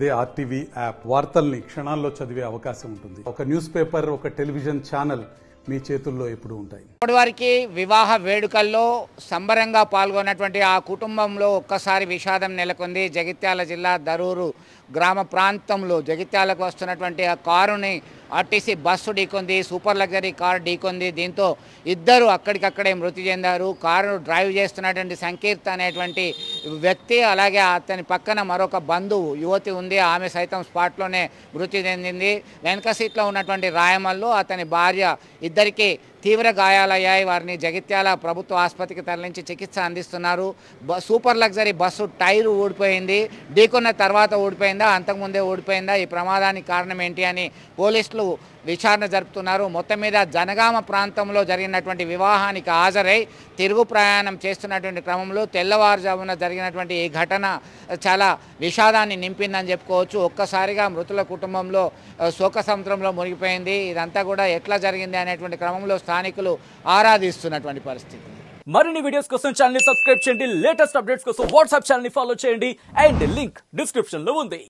అదే RTV app వార్తల్ని క్షణాల్లో చదివే అవకాశం ఉంటుంది ఒక న్యూస్ పేపర్ ఒక టెలివిజన్ ఛానల్ మీ చేతుల్లో ఎప్పుడు ఉంటాయి ఇప్పటివరకు వివాహ వేడుకల్లో సంబరంగా పాల్గొన్నటువంటి ఆ కుటుంబంలో ఒక్కసారి విషాదం నెలకొంది జగిత్యాల జిల్లా దరూరు గ్రామ ప్రాంతంలో జగిత్యాలకు వస్తున్నటువంటి ఆ కారుని ఆర్టీసీ బస్సు ఢీకొంది సూపర్ లగ్జరీ కారు ఢీకొంది దీంతో ఇద్దరు అక్కడికక్కడే మృతి చెందారు కారును డ్రైవ్ చేస్తున్నటువంటి సంకీర్త అనేటువంటి వ్యక్తి అలాగే అతని పక్కన మరొక బంధువు యువతి ఉంది ఆమె సైతం స్పాట్లోనే మృతి చెందింది వెనక సీట్లో ఉన్నటువంటి రాయమల్లు అతని భార్య ఇద్దరికీ తీవ్ర గాయాలయ్యాయి వారిని జగిత్యాల ప్రభుత్వ ఆసుపత్రికి తరలించి చికిత్స అందిస్తున్నారు సూపర్ లగ్జరీ బస్సు టైరు ఊడిపోయింది ఢీకొన్న తర్వాత ఊడిపోయిందా అంతకుముందే ఊడిపోయిందా ఈ ప్రమాదానికి కారణం ఏంటి అని పోలీసులు విచారణ జరుపుతున్నారు మొత్తం మీద జనగామ ప్రాంతంలో జరిగినటువంటి వివాహానికి హాజరై తిరుగు ప్రయాణం చేస్తున్నటువంటి క్రమంలో తెల్లవారుజామున జరిగినటువంటి ఈ ఘటన చాలా విషాదాన్ని నింపిందని చెప్పుకోవచ్చు ఒక్కసారిగా మృతుల కుటుంబంలో శోక సముద్రంలో మునిగిపోయింది ఇదంతా కూడా ఎట్లా జరిగింది అనేటువంటి క్రమంలో స్థానికులు ఆరాధిస్తున్నటువంటి పరిస్థితి మరిన్ని వీడియోస్ కోసం ఛానల్ సబ్స్క్రైబ్ చేయండి లేటెస్ట్ అప్డేట్స్ కోసం వాట్సాప్ ఛానల్ ఫాలో చేయండి అండ్ లింక్ డిస్క్రిప్షన్ లో ఉంది